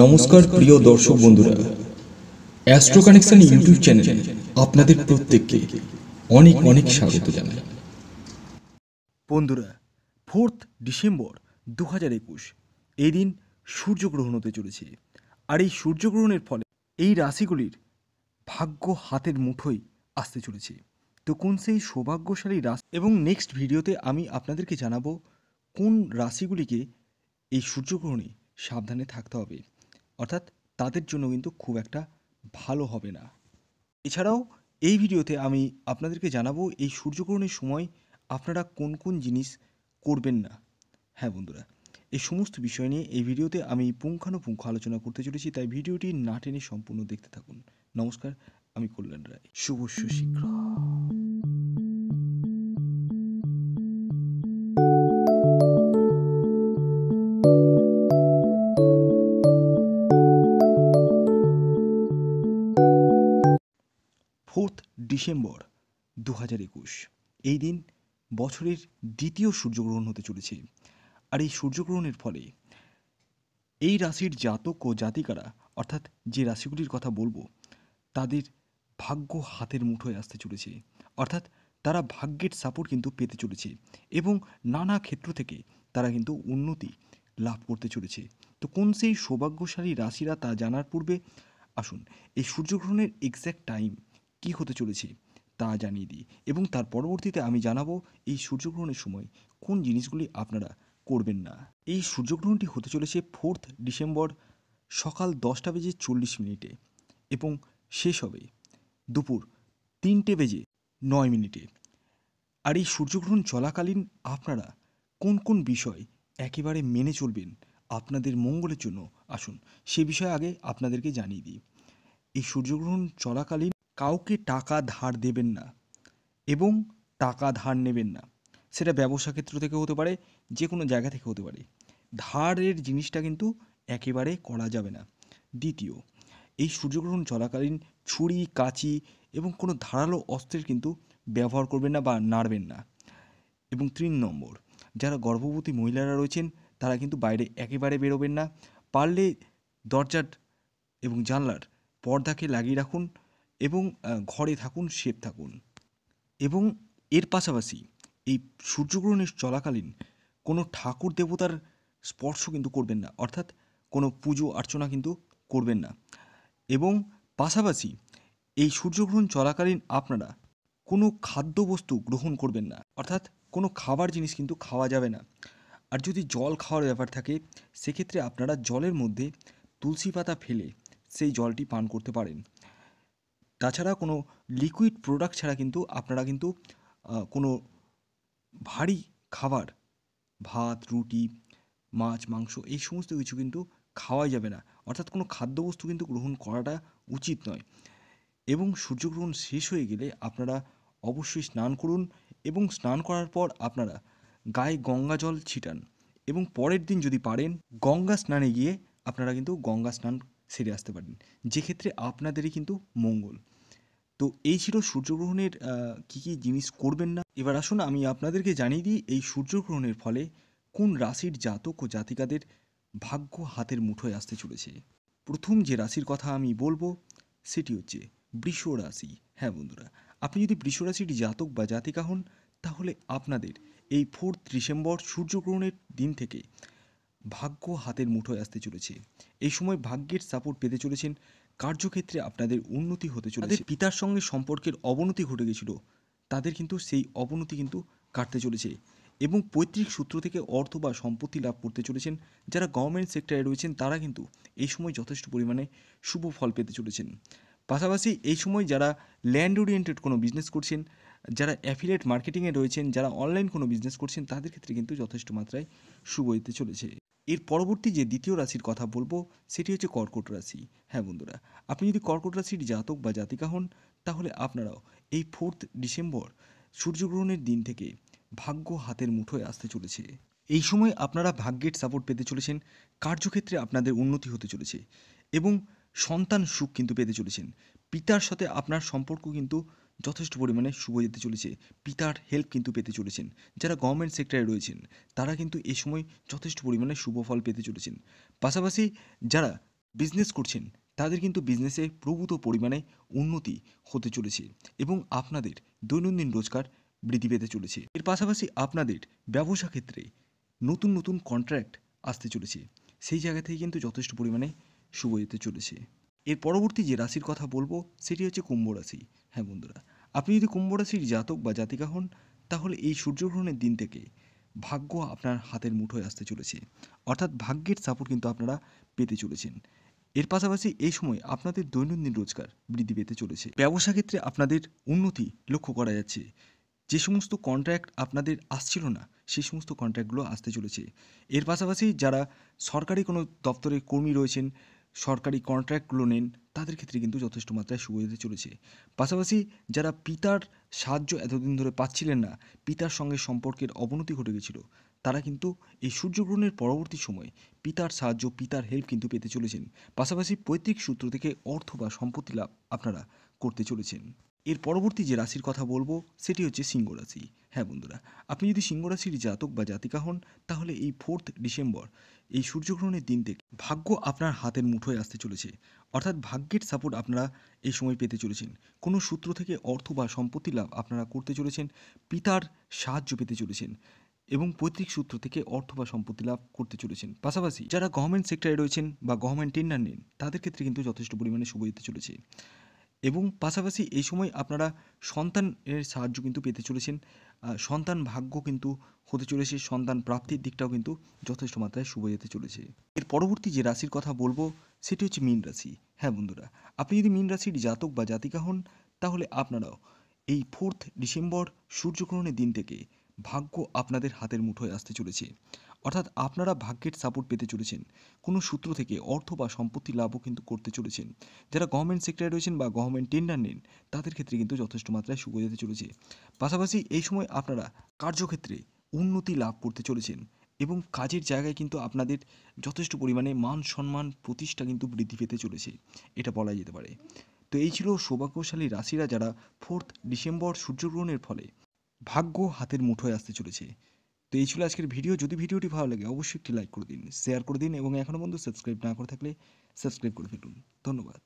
নমস্কার প্রিয় দর্শক বন্ধুরা অ্যাস্ট্রো কানেকশন ইউটিউব চ্যানেলে আপনাদের প্রত্যেককে অনেক অনেক স্বাগত জানাই বন্ধুরা ফোর্থ ডিসেম্বর দু হাজার একুশ এই দিন সূর্যগ্রহণ হতে চলেছে আর এই সূর্যগ্রহণের ফলে এই রাশিগুলির ভাগ্য হাতের মুঠোয় আসতে চলেছে তো কোন সেই সৌভাগ্যশালী রাশি এবং নেক্সট ভিডিওতে আমি আপনাদেরকে জানাবো কোন রাশিগুলিকে এই সূর্যগ্রহণে সাবধানে থাকতে হবে অর্থাৎ তাদের জন্য কিন্তু খুব একটা ভালো হবে না এছাড়াও এই ভিডিওতে আমি আপনাদেরকে জানাবো এই সূর্যগ্রহণের সময় আপনারা কোন কোন জিনিস করবেন না হ্যাঁ বন্ধুরা এই সমস্ত বিষয় নিয়ে এই ভিডিওতে আমি পুঙ্খানুপুঙ্খ আলোচনা করতে চলেছি তাই ভিডিওটি না টেনে সম্পূর্ণ দেখতে থাকুন নমস্কার আমি কল্যাণ রায় শুভ শীঘ্র ডিসেম্বর দু হাজার একুশ এই দিন বছরের দ্বিতীয় সূর্যগ্রহণ হতে চলেছে আর এই সূর্যগ্রহণের ফলে এই রাশির জাতক ও জাতিকারা অর্থাৎ যে রাশিগুলির কথা বলবো তাদের ভাগ্য হাতের মুঠোয় আসতে চলেছে অর্থাৎ তারা ভাগ্যের সাপোর্ট কিন্তু পেতে চলেছে এবং নানা ক্ষেত্র থেকে তারা কিন্তু উন্নতি লাভ করতে চলেছে তো কোন সেই সৌভাগ্যশালী রাশিরা তা জানার পূর্বে আসুন এই সূর্যগ্রহণের এক্স্যাক্ট টাইম কি হতে চলেছে তা জানিয়ে দিই এবং তার পরবর্তীতে আমি জানাবো এই সূর্যগ্রহণের সময় কোন জিনিসগুলি আপনারা করবেন না এই সূর্যগ্রহণটি হতে চলেছে ফোর্থ ডিসেম্বর সকাল দশটা বেজে চল্লিশ মিনিটে এবং শেষ হবে দুপুর তিনটে বেজে নয় মিনিটে আর এই সূর্যগ্রহণ চলাকালীন আপনারা কোন কোন বিষয় একেবারে মেনে চলবেন আপনাদের মঙ্গলের জন্য আসুন সে বিষয়ে আগে আপনাদেরকে জানিয়ে দিই এই সূর্যগ্রহণ চলাকালীন কাউকে টাকা ধার দেবেন না এবং টাকা ধার নেবেন না সেটা ব্যবসা ক্ষেত্র থেকে হতে পারে যে কোনো জায়গা থেকে হতে পারে ধারের জিনিসটা কিন্তু একেবারে করা যাবে না দ্বিতীয় এই সূর্যগ্রহণ চলাকালীন ছুরি কাঁচি এবং কোনো ধারালো অস্ত্রের কিন্তু ব্যবহার করবেন না বা নাড়বেন না এবং তিন নম্বর যারা গর্ভবতী মহিলারা রয়েছেন তারা কিন্তু বাইরে একেবারে বেরোবেন না পারলে দরজার এবং জানলার পর্দাকে লাগিয়ে রাখুন এবং ঘরে থাকুন সেফ থাকুন এবং এর পাশাপাশি এই সূর্যগ্রহণের চলাকালীন কোনো ঠাকুর দেবতার স্পর্শ কিন্তু করবেন না অর্থাৎ কোনো পুজো অর্চনা কিন্তু করবেন না এবং পাশাপাশি এই সূর্যগ্রহণ চলাকালীন আপনারা কোনো খাদ্যবস্তু গ্রহণ করবেন না অর্থাৎ কোনো খাবার জিনিস কিন্তু খাওয়া যাবে না আর যদি জল খাওয়ার ব্যাপার থাকে সেক্ষেত্রে আপনারা জলের মধ্যে তুলসী পাতা ফেলে সেই জলটি পান করতে পারেন তাছাড়া কোনো লিকুইড প্রোডাক্ট ছাড়া কিন্তু আপনারা কিন্তু কোনো ভারী খাবার ভাত রুটি মাছ মাংস এই সমস্ত কিছু কিন্তু খাওয়াই যাবে না অর্থাৎ কোনো খাদ্যবস্তু কিন্তু গ্রহণ করাটা উচিত নয় এবং সূর্যগ্রহণ শেষ হয়ে গেলে আপনারা অবশ্যই স্নান করুন এবং স্নান করার পর আপনারা গায়ে গঙ্গা জল ছিটান এবং পরের দিন যদি পারেন গঙ্গা স্নানে গিয়ে আপনারা কিন্তু গঙ্গা স্নান সেরে আসতে পারেন যেক্ষেত্রে আপনাদেরই কিন্তু মঙ্গল তো এই ছিল সূর্যগ্রহণের কী কী জিনিস করবেন না এবার আসুন আমি আপনাদেরকে জানিয়ে দিই এই সূর্যগ্রহণের ফলে কোন রাশির জাতক ও জাতিকাদের ভাগ্য হাতের মুঠোয় আসতে চলেছে প্রথম যে রাশির কথা আমি বলবো সেটি হচ্ছে বৃষ রাশি হ্যাঁ বন্ধুরা আপনি যদি বৃষ রাশির জাতক বা জাতিকা হন তাহলে আপনাদের এই ফোর্থ ডিসেম্বর সূর্যগ্রহণের দিন থেকে ভাগ্য হাতের মুঠোয় আসতে চলেছে এই সময় ভাগ্যের সাপোর্ট পেতে চলেছেন কার্যক্ষেত্রে আপনাদের উন্নতি হতে চলেছে তাদের পিতার সঙ্গে সম্পর্কের অবনতি ঘটে গেছিল তাদের কিন্তু সেই অবনতি কিন্তু কাটতে চলেছে এবং পৈতৃক সূত্র থেকে অর্থ বা সম্পত্তি লাভ করতে চলেছেন যারা গভর্নমেন্ট সেক্টরে রয়েছেন তারা কিন্তু এই সময় যথেষ্ট পরিমাণে শুভ ফল পেতে চলেছেন পাশাপাশি এই সময় যারা ল্যান্ড ওরিয়েন্টেড কোনো বিজনেস করছেন যারা অ্যাফিলিয়েট মার্কেটিংয়ে রয়েছেন যারা অনলাইন কোনো বিজনেস করছেন তাদের ক্ষেত্রে কিন্তু যথেষ্ট মাত্রায় শুভ হতে চলেছে এর পরবর্তী যে দ্বিতীয় রাশির কথা বলবো সেটি হচ্ছে কর্কট রাশি হ্যাঁ বন্ধুরা আপনি যদি কর্কট রাশির জাতক বা জাতিকা হন তাহলে আপনারাও এই ফোর্থ ডিসেম্বর সূর্যগ্রহণের দিন থেকে ভাগ্য হাতের মুঠোয় আসতে চলেছে এই সময় আপনারা ভাগ্যের সাপোর্ট পেতে চলেছেন কার্যক্ষেত্রে আপনাদের উন্নতি হতে চলেছে এবং সন্তান সুখ কিন্তু পেতে চলেছেন পিতার সাথে আপনার সম্পর্ক কিন্তু যথেষ্ট পরিমাণে শুভ যেতে চলেছে পিতার হেল্প কিন্তু পেতে চলেছেন যারা গভর্নমেন্ট সেক্টরে রয়েছেন তারা কিন্তু এ সময় যথেষ্ট পরিমাণে শুভ ফল পেতে চলেছেন পাশাপাশি যারা বিজনেস করছেন তাদের কিন্তু বিজনেসে প্রভূত পরিমাণে উন্নতি হতে চলেছে এবং আপনাদের দৈনন্দিন রোজগার বৃদ্ধি পেতে চলেছে এর পাশাপাশি আপনাদের ব্যবসা ক্ষেত্রে নতুন নতুন কন্ট্র্যাক্ট আসতে চলেছে সেই জায়গা থেকে কিন্তু যথেষ্ট পরিমাণে শুভ যেতে চলেছে এর পরবর্তী যে রাশির কথা বলবো সেটি হচ্ছে কুম্ভ রাশি হ্যাঁ বন্ধুরা আপনি যদি কুম্ভ রাশির জাতক বা জাতিকা হন তাহলে এই সূর্যগ্রহণের দিন থেকে ভাগ্য আপনার হাতের মুঠোয় আসতে চলেছে অর্থাৎ ভাগ্যের সাপোর্ট কিন্তু আপনারা পেতে চলেছেন এর পাশাপাশি এই সময় আপনাদের দৈনন্দিন রোজগার বৃদ্ধি পেতে চলেছে ব্যবসা ক্ষেত্রে আপনাদের উন্নতি লক্ষ্য করা যাচ্ছে যে সমস্ত কন্ট্রাক্ট আপনাদের আসছিল না সেই সমস্ত কন্ট্রাক্টগুলো আসতে চলেছে এর পাশাপাশি যারা সরকারি কোনো দপ্তরের কর্মী রয়েছেন সরকারি কন্ট্রাক্টগুলো নেন তাদের ক্ষেত্রে কিন্তু যথেষ্ট মাত্রায় দিতে চলেছে পাশাপাশি যারা পিতার সাহায্য এতদিন ধরে পাচ্ছিলেন না পিতার সঙ্গে সম্পর্কের অবনতি ঘটে গেছিল তারা কিন্তু এই সূর্যগ্রহণের পরবর্তী সময়ে পিতার সাহায্য পিতার হেল্প কিন্তু পেতে চলেছেন পাশাপাশি পৈতৃক সূত্র থেকে অর্থ বা সম্পত্তি লাভ আপনারা করতে চলেছেন এর পরবর্তী যে রাশির কথা বলবো সেটি হচ্ছে সিংহ রাশি হ্যাঁ বন্ধুরা আপনি যদি সিংহ রাশির জাতক বা জাতিকা হন তাহলে এই ফোর্থ ডিসেম্বর এই সূর্যগ্রহণের দিন থেকে ভাগ্য আপনার হাতের মুঠোয় আসতে চলেছে অর্থাৎ ভাগ্যের সাপোর্ট আপনারা এই সময় পেতে চলেছেন কোনো সূত্র থেকে অর্থ বা সম্পত্তি লাভ আপনারা করতে চলেছেন পিতার সাহায্য পেতে চলেছেন এবং পৈতৃক সূত্র থেকে অর্থ বা সম্পত্তি লাভ করতে চলেছেন পাশাপাশি যারা গভর্নমেন্ট সেক্টরে রয়েছেন বা গভর্নমেন্ট টেন্ডার নেন তাদের ক্ষেত্রে কিন্তু যথেষ্ট পরিমাণে শুভ দিতে চলেছে এবং পাশাপাশি এই সময় আপনারা সন্তানের সাহায্য কিন্তু পেতে চলেছেন সন্তান ভাগ্য কিন্তু হতে চলেছে সন্তান প্রাপ্তির দিকটাও কিন্তু যথেষ্ট মাত্রায় শুভ যেতে চলেছে এর পরবর্তী যে রাশির কথা বলবো সেটি হচ্ছে মীন রাশি হ্যাঁ বন্ধুরা আপনি যদি মীন রাশির জাতক বা জাতিকা হন তাহলে আপনারাও এই ফোর্থ ডিসেম্বর সূর্যগ্রহণের দিন থেকে ভাগ্য আপনাদের হাতের মুঠোয় আসতে চলেছে অর্থাৎ আপনারা ভাগ্যের সাপোর্ট পেতে চলেছেন কোনো সূত্র থেকে অর্থ বা সম্পত্তি লাভও কিন্তু করতে চলেছেন যারা গভর্নমেন্ট সেক্টরে রয়েছেন বা গভর্নমেন্ট টেন্ডার নেন তাদের ক্ষেত্রে কিন্তু যথেষ্ট মাত্রায় শুভ যেতে চলেছে পাশাপাশি এই সময় আপনারা কার্যক্ষেত্রে উন্নতি লাভ করতে চলেছেন এবং কাজের জায়গায় কিন্তু আপনাদের যথেষ্ট পরিমাণে মান সম্মান প্রতিষ্ঠা কিন্তু বৃদ্ধি পেতে চলেছে এটা বলা যেতে পারে তো এই ছিল সৌভাগ্যশালী রাশিরা যারা ফোর্থ ডিসেম্বর সূর্যগ্রহণের ফলে ভাগ্য হাতের মুঠোয় আসতে চলেছে তো এই ছিল আজকের ভিডিও যদি ভিডিওটি ভালো লাগে অবশ্যই একটি লাইক করে দিন শেয়ার করে দিন এবং এখনও পর্যন্ত সাবস্ক্রাইব না করে থাকলে সাবস্ক্রাইব করে ফেলুন ধন্যবাদ